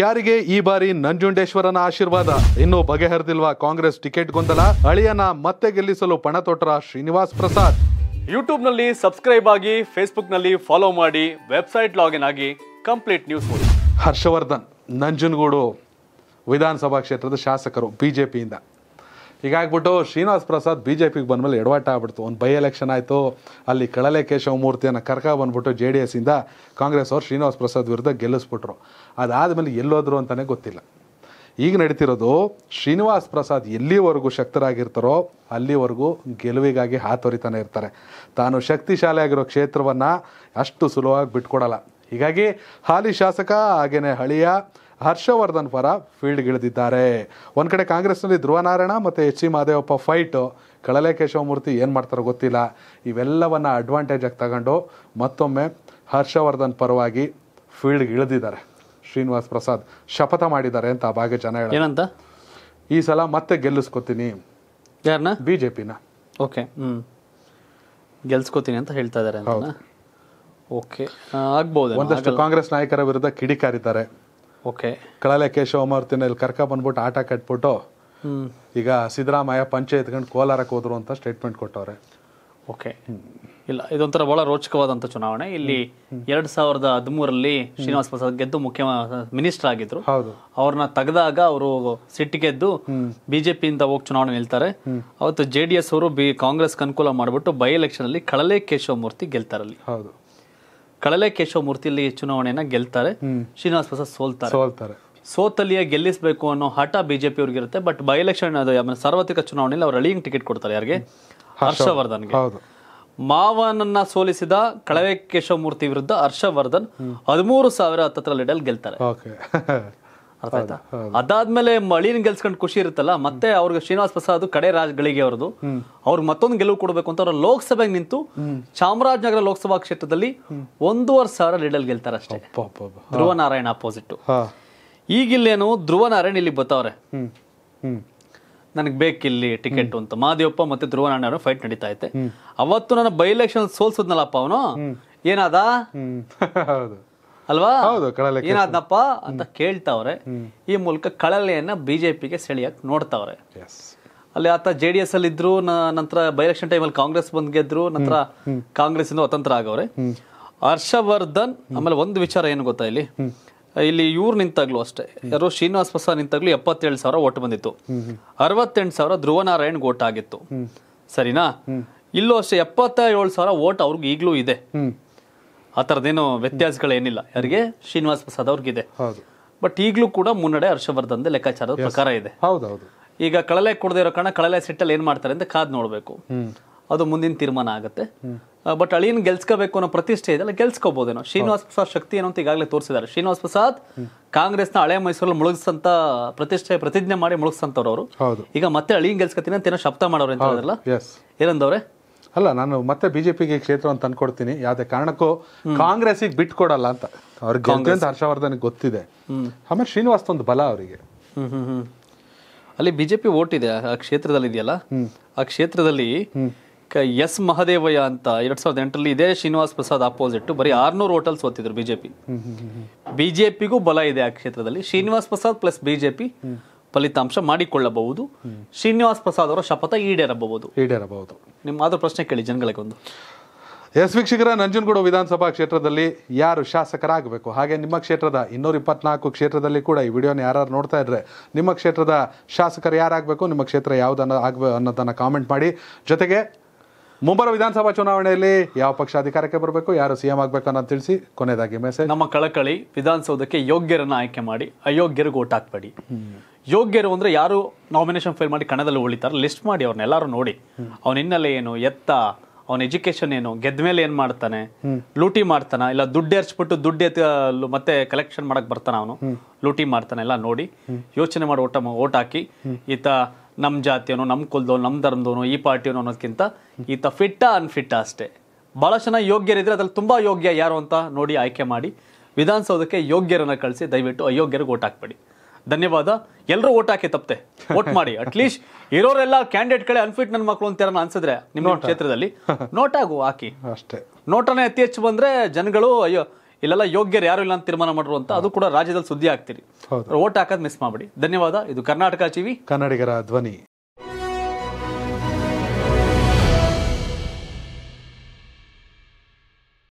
ಯಾರಿಗೆ ಈ ಬಾರಿ ನಂಜುಂಡೇಶ್ವರನ ಆಶೀರ್ವಾದ ಇನ್ನೂ ಬಗೆಹರಿದಿಲ್ವಾ ಕಾಂಗ್ರೆಸ್ ಟಿಕೆಟ್ ಗೊಂದಲ ಅಳಿಯನ ಮತ್ತೆ ಗೆಲ್ಲಿಸಲು ಪಣ ತೊಟ್ಟರ ಶ್ರೀನಿವಾಸ್ ಪ್ರಸಾದ್ ಯೂಟ್ಯೂಬ್ ನಲ್ಲಿ ಸಬ್ಸ್ಕ್ರೈಬ್ ಆಗಿ ಫೇಸ್ಬುಕ್ ನಲ್ಲಿ ಫಾಲೋ ಮಾಡಿ ವೆಬ್ಸೈಟ್ ಲಾಗಿನ್ ಆಗಿ ಕಂಪ್ಲೀಟ್ ನ್ಯೂಸ್ ಹರ್ಷವರ್ಧನ್ ನಂಜನಗೂಡು ವಿಧಾನಸಭಾ ಕ್ಷೇತ್ರದ ಶಾಸಕರು ಬಿಜೆಪಿಯಿಂದ ಹೀಗಾಗ್ಬಿಟ್ಟು ಶ್ರೀನಿವಾಸ್ ಪ್ರಸಾದ್ ಬಿ ಜೆ ಪಿಗೆ ಬಂದಮೇಲೆ ಎಡವಾಟ ಆಗ್ಬಿಡ್ತು ಒಂದು ಬೈ ಎಲೆಕ್ಷನ್ ಆಯಿತು ಅಲ್ಲಿ ಕಳಲೆ ಮೂರ್ತಿಯನ್ನು ಕರ್ಕ ಬಂದ್ಬಿಟ್ಟು ಜೆ ಡಿ ಎಸ್ಸಿಂದ ಕಾಂಗ್ರೆಸ್ ಅವರು ಶ್ರೀನಿವಾಸ್ ಪ್ರಸಾದ್ ವಿರುದ್ಧ ಗೆಲ್ಲಿಸ್ಬಿಟ್ರು ಅದಾದಮೇಲೆ ಎಲ್ಲೋದ್ರು ಅಂತಲೇ ಗೊತ್ತಿಲ್ಲ ಈಗ ನಡೀತಿರೋದು ಶ್ರೀನಿವಾಸ್ ಪ್ರಸಾದ್ ಎಲ್ಲಿವರೆಗೂ ಶಕ್ತರಾಗಿರ್ತಾರೋ ಅಲ್ಲಿವರೆಗೂ ಗೆಲುವಿಗಾಗಿ ಹಾತೊರಿತಾನೆ ಇರ್ತಾರೆ ತಾನು ಶಕ್ತಿಶಾಲಿಯಾಗಿರೋ ಕ್ಷೇತ್ರವನ್ನು ಅಷ್ಟು ಸುಲಭವಾಗಿ ಬಿಟ್ಕೊಡಲ್ಲ ಹೀಗಾಗಿ ಹಾಲಿ ಶಾಸಕ ಹಾಗೆಯೇ ಹಳಿಯ ಹರ್ಷವರ್ಧನ್ ಪರ ಫೀಲ್ಡ್ಗಿಳಿದಿದ್ದಾರೆ ಒಂದು ಕಡೆ ಕಾಂಗ್ರೆಸ್ನಲ್ಲಿ ನಾರಾಯಣ ಮತ್ತು H C Mahadevappa fight Kalale Keshavamurthy ಏನು ಮಾಡ್ತಾರೋ ಗೊತ್ತಿಲ್ಲ ಅಡ್ವಾಂಟೇಜ್ ಆಗಿ ತಗೊಂಡು ಮತ್ತೊಮ್ಮೆ ಹರ್ಷವರ್ಧನ್ ಪರವಾಗಿ ಫೀಲ್ಡ್ ಇಳಿದಿದ್ದಾರೆ ಶ್ರೀನಿವಾಸ್ ಪ್ರಸಾದ್ ಶಪಥ ಮಾಡಿದ್ದಾರೆ ಅಂತ ಆ ಭಾಗ್ಯ ಜನ ಏನಂತ ಈ ಸಲ ಮತ್ತೆ ಗೆಲ್ಲಿಸ್ಕೋತೀನಿ ಯಾರನ್ನ ಬಿ ಜೆ ಪಿನ ಓಕೆ ಹ್ಞೂ ಗೆಲ್ಸ್ಕೋತೀನಿ ಅಂತ ಹೇಳ್ತಾ ಇದ್ದಾರೆ ಓಕೆ ಆಗ್ಬೋದು ಒಂದಷ್ಟು ಕಾಂಗ್ರೆಸ್ ನಾಯಕರ ವಿರುದ್ಧ ಕಿಡಿಕಾರಿದ್ದಾರೆ ಓಕೆ ಕಳಲೆ ಕೇಶವ ಇಲ್ಲಿ ಕರ್ಕ ಬಂದ್ಬಿಟ್ಟು ಆಟ ಕಟ್ಬಿಟ್ಟು ಈಗ ಸಿದ್ದರಾಮಯ್ಯ ಪಂಚೆ ಎತ್ಕೊಂಡು ಕೋಲಾರಕ್ಕೆ ಹೋದ್ರು ಅಂತ ಸ್ಟೇಟ್ಮೆಂಟ್ ಕೊಟ್ಟವ್ರೆ ಓಕೆ ಇಲ್ಲ ಇದೊಂಥರ ಬಹಳ ರೋಚಕವಾದಂಥ ಚುನಾವಣೆ ಇಲ್ಲಿ ಎರಡ್ ಸಾವಿರದ ಹದಿಮೂರಲ್ಲಿ ಶ್ರೀನಿವಾಸ್ ಪ್ರಸಾದ್ ಗೆದ್ದು ಮುಖ್ಯ ಮಿನಿಸ್ಟರ್ ಆಗಿದ್ರು ಅವ್ರನ್ನ ತೆಗೆದಾಗ ಅವರು ಸಿಟ್ಟು ಗೆದ್ದು ಬಿಜೆಪಿಯಿಂದ ಹೋಗಿ ಚುನಾವಣೆ ನಿಲ್ತಾರೆ ಅವತ್ತು ಜೆ ಡಿ ಎಸ್ ಅವರು ಬಿ ಕಾಂಗ್ರೆಸ್ಗೆ ಅನುಕೂಲ ಮಾಡಿಬಿಟ್ಟು ಬೈ ಎಲೆಕ್ಷನ್ ಅಲ್ಲಿ ಕಳಲೆ ಕೇಶವ ಮೂರ್ತಿ ಗೆಲ್ತಾರಲ್ಲಿ ಹೌದು ಕಳಲೆ ಮೂರ್ತಿಯಲ್ಲಿ ಚುನಾವಣೆಯನ್ನ ಗೆಲ್ತಾರೆ ಶ್ರೀನಿವಾಸ ಪ್ರಸಾದ್ ಸೋಲ್ತಾರೆ ಸೋಲ್ತಾರೆ ಸೋತಲ್ಲಿಯೇ ಗೆಲ್ಲಿಸಬೇಕು ಅನ್ನೋ ಹಠ ಬಿಜೆಪಿ ಇರುತ್ತೆ ಬಟ್ ಬೈ ಎಲೆಕ್ಷನ್ ಸಾರ್ವತ್ರಿಕ ಚುನಾವಣೆಯಲ್ಲಿ ಅವ್ರು ಅಳಿಯಂಗ್ ಟಿಕೆಟ್ ಕೊಡ್ತಾರೆ ಯಾರಿಗೆ ಹರ್ಷವರ್ಧನ್ಗೆ ಮಾವನನ್ನ ಸೋಲಿಸಿದ ಕಳವೆ ಮೂರ್ತಿ ವಿರುದ್ಧ ಹರ್ಷವರ್ಧನ್ ಹದಿಮೂರು ಸಾವಿರ ಹತ್ತತ್ರ ಲೀಡಲ್ಲಿ ಗೆಲ್ತಾರೆ ಅರ್ಥ ಅದಾದ್ಮೇಲೆ ಮಳಿನ ಗೆಲ್ಸ್ಕೊಂಡು ಖುಷಿ ಇರುತ್ತಲ್ಲ ಮತ್ತೆ ಅವ್ರಿಗೆ ಶ್ರೀನಿವಾಸ್ ಪ್ರಸಾದ್ ಕಡೆ ಗಳಿಗೆ ಅವ್ರದ್ದು ಅವ್ರಿಗೆ ಮತ್ತೊಂದು ಗೆಲುವು ಕೊಡಬೇಕು ಅಂತ ಅವ್ರ ಲೋಕಸಭೆಗೆ ನಿಂತು ಚಾಮರಾಜನಗರ ಲೋಕಸಭಾ ಕ್ಷೇತ್ರದಲ್ಲಿ ಒಂದೂವರೆ ಸಾವಿರ ಲೀಡಲ್ ಗೆಲ್ತಾರ ಅಷ್ಟೇ ಧ್ರುವ ನಾರಾಯಣ ಅಪೋಸಿಟ್ ಈಗ ಇಲ್ಲೇನು ಧ್ರುವ ನಾರಾಯಣ ಇಲ್ಲಿ ಬತ್ತವ್ರೆ ನನಗೆ ಬೇಕಿಲ್ಲಿ ಟಿಕೆಟ್ ಅಂತ ಮಾದೇವಪ್ಪ ಮತ್ತೆ ಧ್ರುವ ನಾರಾಯಣ ಫೈಟ್ ನಡೀತಾ ಐತೆ ಅವತ್ತು ನನ್ನ ಬೈ ಎಲೆಕ್ಷನ್ ಸೋಲ್ಸೋದ್ನಲ್ಲಪ್ಪ ಅವನು ಏನಾದ ಅಲ್ವಾ ಏನಾದಪ್ಪ ಅಂತ ಕೇಳ್ತಾವ್ರೆ ಈ ಮೂಲಕ ಕಳಲೆಯನ್ನ ಬಿಜೆಪಿಗೆ ಸೆಳೆಯಕ್ಕೆ ನೋಡ್ತಾವ್ರೆ ಅಲ್ಲಿ ಆತ ಜೆ ಡಿ ಎಸ್ ಅಲ್ಲಿ ಇದ್ರು ನಂತರ ಬೈಲೆಕ್ಷನ್ ಟೈಮಲ್ಲಿ ಕಾಂಗ್ರೆಸ್ ಬಂದ್ ಗೆದ್ರು ನಂತರ ಕಾಂಗ್ರೆಸ್ ಇಂದ ಸ್ವತಂತ್ರ ಆಗವ್ರೆ ಹರ್ಷವರ್ಧನ್ ಆಮೇಲೆ ಒಂದು ವಿಚಾರ ಏನು ಗೊತ್ತಾ ಇಲ್ಲಿ ಇಲ್ಲಿ ಇವ್ರು ನಿಂತಾಗ್ಲೂ ಅಷ್ಟೇ ಯಾರು ಶ್ರೀನಿವಾಸ್ ಪ್ರಸಾದ್ ನಿಂತಾಗ್ಲೂ ಎಪ್ಪತ್ತೇಳು ಸಾವಿರ ಓಟ್ ಬಂದಿತ್ತು ಅರವತ್ತೆಂಟು ಸಾವಿರ ಧ್ರುವನಾರಾಯಣ್ ಓಟ್ ಆಗಿತ್ತು ಸರಿನಾ ಇಲ್ಲೂ ಅಷ್ಟೇ ಎಪ್ಪತ್ತ ಏಳು ಸಾವಿರ ಓಟ್ ಅವ್ರಿಗೆ ಈಗಲೂ ಇದೆ ಆ ವ್ಯತ್ಯಾಸಗಳು ಏನಿಲ್ಲ ಯಾರಿಗೆ ಶ್ರೀನಿವಾಸ್ ಪ್ರಸಾದ್ ಅವ್ರಿಗಿದೆ ಬಟ್ ಈಗಲೂ ಕೂಡ ಮುನ್ನಡೆ ಹರ್ಷವರ್ಧನ್ ಲೆಕ್ಕಾಚಾರದ ಪ್ರಕಾರ ಇದೆ ಹೌದೌದು ಈಗ ಕಳಲೆ ಕೊಡದೇ ಇರೋ ಕಾರಣ ಕಳಲೆ ಸಿಟ್ಟಲ್ಲಿ ಏನ್ ಮಾಡ್ತಾರೆ ಅಂತ ಕಾದ್ ನೋಡ್ಬೇಕು ಅದು ಮುಂದಿನ ತೀರ್ಮಾನ ಆಗುತ್ತೆ ಬಟ್ ಅಳಿನ್ ಗೆಲ್ಸ್ಕೋಬೇಕು ಅನ್ನೋ ಪ್ರತಿಷ್ಠೆ ಇದೆಲ್ಲ ಗೆಲ್ಸ್ಕೋಬಹುದೇನೋ ಶ್ರೀನಿವಾಸ್ ಪ್ರಸಾದ್ ಶಕ್ತಿ ಏನೋ ಅಂತ ಈಗಾಗಲೇ ತೋರಿಸಿದ್ದಾರೆ ಶ್ರೀನಿವಾಸ್ ಪ್ರಸಾದ್ ಕಾಂಗ್ರೆಸ್ನ ಹಳೆ ಮೈಸೂರಲ್ಲಿ ಮುಳುಗಿಸಂತ ಪ್ರತಿಷ್ಠೆ ಪ್ರತಿಜ್ಞೆ ಮಾಡಿ ಮುಳುಗಿಸಂತವ್ರು ಅವರು ಈಗ ಮತ್ತೆ ಅಳಿನ್ ಗೆಲ್ಸ್ಕತೀನಿ ಅಂತ ಏನೋ ಶಬ್ದ ಮಾಡೋರು ಅಂತ ಹೇಳಿದ್ರಲ್ಲ ಏನಂದವ್ರೆ ಅಲ್ಲ ನಾನು ಮತ್ತೆ ಬಿಜೆಪಿಗೆ ಕ್ಷೇತ್ರ ಅಂತ ಅನ್ಕೊಡ್ತೀನಿ ಯಾವುದೇ ಕಾರಣಕ್ಕೂ ಕಾಂಗ್ರೆಸ್ ಗೆ ಬಿಟ್ಟು ಕೊಡಲ್ಲ ಅಂತ ಅವ್ರಿಗೆ ಅಂತ ಹರ್ಷವರ್ಧನ್ ಗೊತ್ತಿದೆ ಆಮೇಲೆ ಶ್ರೀನಿವಾಸ್ ಒಂದು ಬಲ ಅವರಿಗೆ ಅಲ್ಲಿ ಬಿಜೆಪಿ ಓಟ್ ಇದೆ ಆ ಕ್ಷೇತ್ರದಲ್ಲಿ ಇದೆಯಲ್ಲ ಆ ಕ್ಷೇತ್ರದಲ್ಲಿ ಎಸ್ ಮಹದೇವಯ್ಯ ಅಂತ ಎರಡ್ ಸಾವಿರದ ಎಂಟರಲ್ಲಿ ಇದೇ ಶ್ರೀನಿವಾಸ್ ಪ್ರಸಾದ್ ಅಪೋಸಿಟ್ ಬರೀ ಆರ್ನೂರು ಹೋಟೆಲ್ ಸೋತಿದ್ರು ಬಿಜೆಪಿ ಬಿಜೆಪಿಗೂ ಬಲ ಇದೆ ಆ ಕ್ಷೇತ್ರದಲ್ಲಿ ಶ್ರೀನಿವಾಸ್ ಪ್ರಸಾದ್ ಪ್ಲಸ್ ಬಿಜೆಪಿ ಫಲಿತಾಂಶ ಮಾಡಿಕೊಳ್ಳಬಹುದು ಶ್ರೀನಿವಾಸ್ ಪ್ರಸಾದ್ ಅವರ ಶಪಥ ಈಡೇರಬಹುದು ಈಡೇರಬಹುದು ಅದರ ಪ್ರಶ್ನೆ ಕೇಳಿ ಜನಗಳಿಗೆ ಒಂದು ಎಸ್ ವೀಕ್ಷಕರ ನಂಜನಗೂಡು ವಿಧಾನಸಭಾ ಕ್ಷೇತ್ರದಲ್ಲಿ ಯಾರು ಶಾಸಕರಾಗಬೇಕು ಹಾಗೆ ನಿಮ್ಮ ಕ್ಷೇತ್ರದ ಇನ್ನೂರ ಇಪ್ಪತ್ನಾಲ್ಕು ಕ್ಷೇತ್ರದಲ್ಲಿ ಕೂಡ ಈ ವಿಡಿಯೋನ ಯಾರು ನೋಡ್ತಾ ಇದ್ರೆ ನಿಮ್ಮ ಕ್ಷೇತ್ರದ ಶಾಸಕರು ಯಾರಾಗಬೇಕು ನಿಮ್ಮ ಕ್ಷೇತ್ರ ಯಾವುದನ್ನು ಆಗಬೇಕು ಅನ್ನೋದನ್ನು ಕಾಮೆಂಟ್ ಮಾಡಿ ಜೊತೆಗೆ ಮುಂಬರುವ ವಿಧಾನಸಭಾ ಚುನಾವಣೆಯಲ್ಲಿ ಯಾವ ಪಕ್ಷ ಅಧಿಕಾರಕ್ಕೆ ಬರಬೇಕು ಯಾರು ಸಿಎಂ ಆಗಬೇಕು ಅನ್ನೋದು ತಿಳಿಸಿ ಕೊನೆಯದಾಗಿ ಮೆಸೇಜ್ ನಮ್ಮ ಕಳಕಳಿ ವಿಧಾನಸೌಧಕ್ಕೆ ಯೋಗ್ಯರನ್ನು ಆಯ್ಕೆ ಮಾಡಿ ಅಯೋಗ್ಯರಿಗೆ ಓಟ್ ಹಾಕ್ಬೇಡಿ ಯೋಗ್ಯರು ಅಂದರೆ ಯಾರು ನಾಮಿನೇಷನ್ ಫೈಲ್ ಮಾಡಿ ಕಣದಲ್ಲಿ ಉಳಿತಾರೆ ಲಿಸ್ಟ್ ಮಾಡಿ ಅವ್ರನ್ನ ಎಲ್ಲರೂ ನೋಡಿ ಅವನ ಹಿನ್ನೆಲೆ ಏನು ಎತ್ತ ಅವನ ಎಜುಕೇಶನ್ ಏನು ಗೆದ್ದ ಮೇಲೆ ಏನು ಮಾಡ್ತಾನೆ ಲೂಟಿ ಮಾಡ್ತಾನ ಇಲ್ಲ ದುಡ್ಡು ಎರ್ಚ್ಬಿಟ್ಟು ದುಡ್ಡು ಎತ್ತ ಮತ್ತೆ ಕಲೆಕ್ಷನ್ ಮಾಡಕ್ ಬರ್ತಾನ ಅವನು ಲೂಟಿ ಮಾಡ್ತಾನೆ ಎಲ್ಲ ನೋಡಿ ಯೋಚನೆ ಮಾಡಿ ಓಟ ಓಟ್ ಹಾಕಿ ಈತ ನಮ್ಮ ಜಾತಿಯವನು ನಮ್ಮ ಕುಲದವನು ನಮ್ಮ ಧರ್ಮದವನು ಈ ಪಾರ್ಟಿಯವನು ಅನ್ನೋದಕ್ಕಿಂತ ಈತ ಫಿಟ್ಟ ಅನ್ಫಿಟ್ಟ ಅಷ್ಟೇ ಭಾಳಷ್ಟು ಜನ ಯೋಗ್ಯರಿದ್ರೆ ಅದ್ರಲ್ಲಿ ತುಂಬ ಯೋಗ್ಯ ಯಾರು ಅಂತ ನೋಡಿ ಆಯ್ಕೆ ಮಾಡಿ ವಿಧಾನಸೌಧಕ್ಕೆ ಯೋಗ್ಯರನ್ನು ಕಳಿಸಿ ದಯವಿಟ್ಟು ಅಯೋಗ್ಯರಿಗೆ ಓಟ್ ಹಾಕ್ಬೇಡಿ ಧನ್ಯವಾದ ಎಲ್ಲರೂ ಓಟ್ ಹಾಕಿ ತಪ್ಪತೆ ಓಟ್ ಮಾಡಿ ಅಟ್ಲೀಸ್ಟ್ ಇರೋರೆಲ್ಲ ಕ್ಯಾಂಡಿಡೇಟ್ ಕಡೆ ಅನ್ಫಿಟ್ ನನ್ನ ಮಕ್ಳು ಅಂತ ಅನ್ಸಿದ್ರೆ ನಿಮ್ಮ ಕ್ಷೇತ್ರದಲ್ಲಿ ನೋಟ್ ಆಗು ಹಾಕಿ ಅಷ್ಟೇ ನೋಟನೆ ಅತಿ ಹೆಚ್ಚು ಬಂದ್ರೆ ಜನಗಳು ಅಯ್ಯೋ ಇಲ್ಲೆಲ್ಲ ಯೋಗ್ಯರು ಯಾರು ಇಲ್ಲ ಅಂತ ತೀರ್ಮಾನ ಮಾಡ್ರು ಅಂತ ಅದು ಕೂಡ ರಾಜ್ಯದಲ್ಲಿ ಸುದ್ದಿ ಆಗ್ತೀರಿ ಓಟ್ ಹಾಕೋದು ಮಿಸ್ ಮಾಡಬೇಡಿ ಧನ್ಯವಾದ ಇದು ಕರ್ನಾಟಕ ಟಿವಿ ಕನ್ನಡಿಗರ ಧ್ವನಿ